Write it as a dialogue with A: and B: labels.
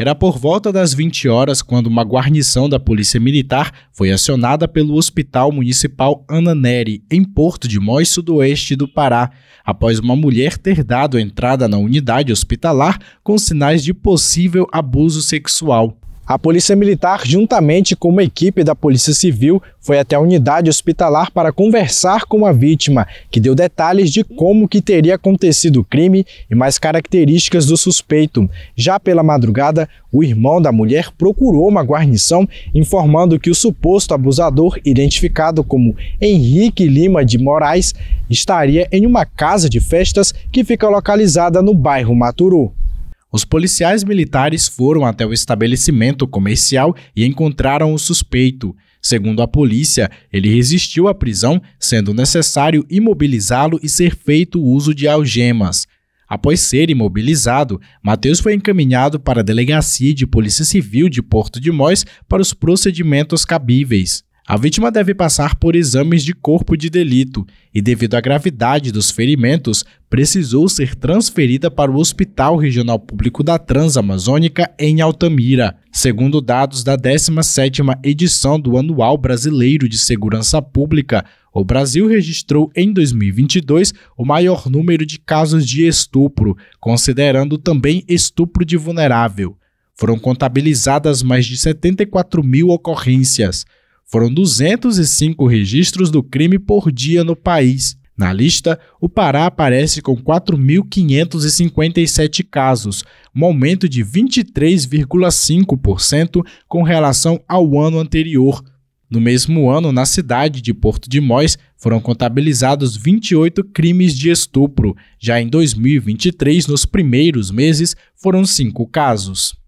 A: Era por volta das 20 horas quando uma guarnição da Polícia Militar foi acionada pelo Hospital Municipal Ana Neri, em Porto de Mós, sudoeste do Pará, após uma mulher ter dado entrada na unidade hospitalar com sinais de possível abuso sexual. A Polícia Militar, juntamente com uma equipe da Polícia Civil, foi até a unidade hospitalar para conversar com a vítima, que deu detalhes de como que teria acontecido o crime e mais características do suspeito. Já pela madrugada, o irmão da mulher procurou uma guarnição informando que o suposto abusador, identificado como Henrique Lima de Moraes, estaria em uma casa de festas que fica localizada no bairro Maturu. Os policiais militares foram até o estabelecimento comercial e encontraram o suspeito. Segundo a polícia, ele resistiu à prisão, sendo necessário imobilizá-lo e ser feito uso de algemas. Após ser imobilizado, Matheus foi encaminhado para a Delegacia de Polícia Civil de Porto de Mós para os procedimentos cabíveis. A vítima deve passar por exames de corpo de delito e, devido à gravidade dos ferimentos, precisou ser transferida para o Hospital Regional Público da Transamazônica em Altamira. Segundo dados da 17ª edição do Anual Brasileiro de Segurança Pública, o Brasil registrou em 2022 o maior número de casos de estupro, considerando também estupro de vulnerável. Foram contabilizadas mais de 74 mil ocorrências. Foram 205 registros do crime por dia no país. Na lista, o Pará aparece com 4.557 casos, um aumento de 23,5% com relação ao ano anterior. No mesmo ano, na cidade de Porto de Mós, foram contabilizados 28 crimes de estupro. Já em 2023, nos primeiros meses, foram cinco casos.